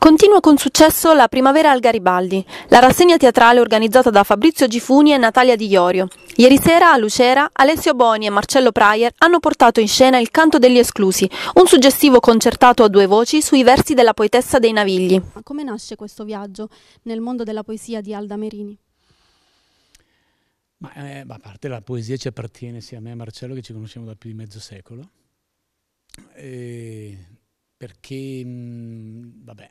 Continua con successo la Primavera al Garibaldi, la rassegna teatrale organizzata da Fabrizio Gifuni e Natalia Di Iorio. Ieri sera a Lucera, Alessio Boni e Marcello Praier hanno portato in scena Il canto degli esclusi, un suggestivo concertato a due voci sui versi della poetessa dei Navigli. Ma Come nasce questo viaggio nel mondo della poesia di Alda Merini? Ma, eh, a parte la poesia ci appartiene sia a me e a Marcello che ci conosciamo da più di mezzo secolo. E eh, perché, mh, mm, vabbè,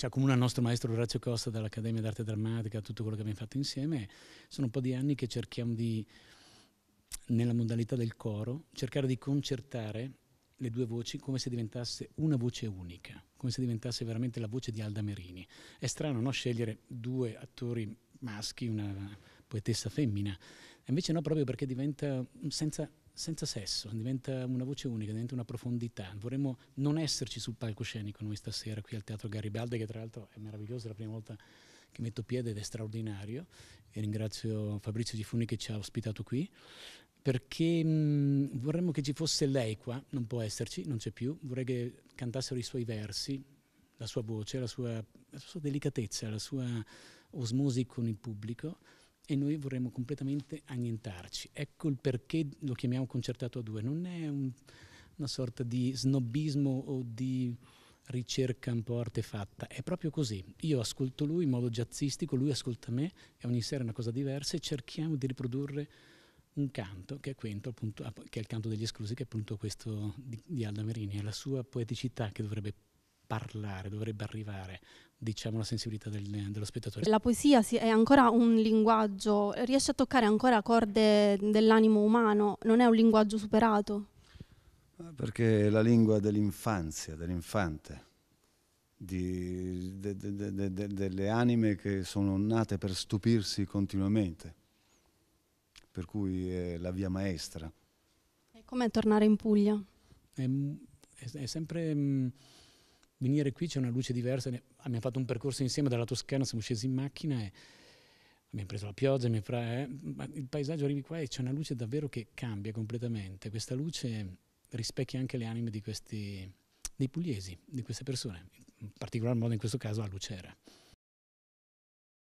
ci cioè, accomuna il nostro maestro Orazio Costa dall'Accademia d'Arte Drammatica, tutto quello che abbiamo fatto insieme, sono un po' di anni che cerchiamo di, nella modalità del coro, cercare di concertare le due voci come se diventasse una voce unica, come se diventasse veramente la voce di Alda Merini. È strano no? scegliere due attori maschi, una poetessa femmina, invece no proprio perché diventa senza, senza sesso, diventa una voce unica, diventa una profondità. Vorremmo non esserci sul palcoscenico noi stasera qui al Teatro Garibaldi, che tra l'altro è meraviglioso, è la prima volta che metto piede ed è straordinario. E ringrazio Fabrizio Gifuni che ci ha ospitato qui, perché mh, mm, vorremmo che ci fosse lei qua, non può esserci, non c'è più, vorrei che cantassero i suoi versi, la sua voce, la sua, la sua delicatezza, la sua osmosi con il pubblico e noi vorremmo completamente annientarci. Ecco il perché lo chiamiamo concertato a due, non è un, una sorta di snobismo o di ricerca un po' artefatta, è proprio così. Io ascolto lui in modo jazzistico, lui ascolta me e ogni sera è una cosa diversa e cerchiamo di riprodurre un canto che è, quinto, appunto, che è il canto degli esclusi, che è appunto questo di, di Alda Merini, è la sua poeticità che dovrebbe parlare, dovrebbe arrivare diciamo, la sensibilità del, dello spettatore. La poesia è ancora un linguaggio, riesce a toccare ancora corde dell'animo umano, non è un linguaggio superato. Perché è la lingua dell'infanzia, dell'infante, di, de, de, de, delle anime che sono nate per stupirsi continuamente, per cui è la via maestra. E com'è tornare in Puglia? È, è, è sempre... Mh, mm, venire qui c'è una luce diversa. Abbiamo fatto un percorso insieme dalla Toscana, siamo scesi in macchina e abbiamo preso la pioggia, pre... Eh, il paesaggio arrivi qua e c'è una luce davvero che cambia completamente. Questa luce rispecchia anche le anime di questi, dei pugliesi, di queste persone, in particolar modo in questo caso a Lucera.